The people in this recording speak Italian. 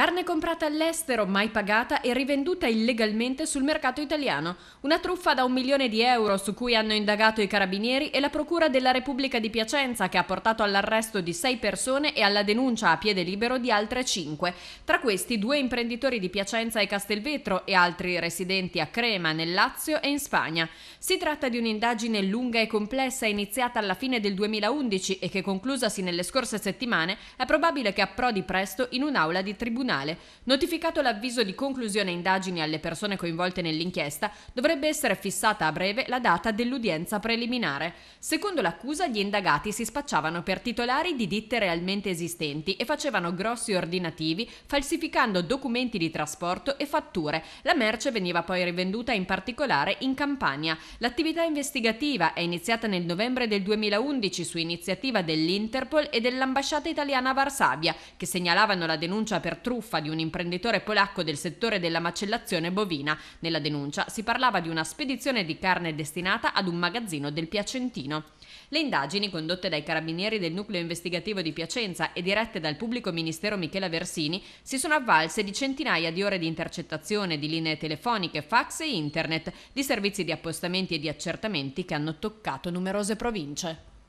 Carne comprata all'estero, mai pagata e rivenduta illegalmente sul mercato italiano. Una truffa da un milione di euro su cui hanno indagato i carabinieri e la Procura della Repubblica di Piacenza che ha portato all'arresto di sei persone e alla denuncia a piede libero di altre cinque. Tra questi due imprenditori di Piacenza e Castelvetro e altri residenti a Crema, nel Lazio e in Spagna. Si tratta di un'indagine lunga e complessa iniziata alla fine del 2011 e che conclusasi nelle scorse settimane è probabile che approdi presto in un'aula di tribunale Criminale, notificato l'avviso di conclusione indagini alle persone coinvolte nell'inchiesta, dovrebbe essere fissata a breve la data dell'udienza preliminare. Secondo l'accusa, gli indagati si spacciavano per titolari di ditte realmente esistenti e facevano grossi ordinativi, falsificando documenti di trasporto e fatture. La merce veniva poi rivenduta in particolare in Campania. L'attività investigativa è iniziata nel novembre del 2011 su iniziativa dell'Interpol e dell'ambasciata italiana a Varsavia, che segnalavano la denuncia per Trulli truffa di un imprenditore polacco del settore della macellazione bovina. Nella denuncia si parlava di una spedizione di carne destinata ad un magazzino del Piacentino. Le indagini condotte dai carabinieri del nucleo investigativo di Piacenza e dirette dal pubblico ministero Michela Versini si sono avvalse di centinaia di ore di intercettazione di linee telefoniche, fax e internet, di servizi di appostamenti e di accertamenti che hanno toccato numerose province.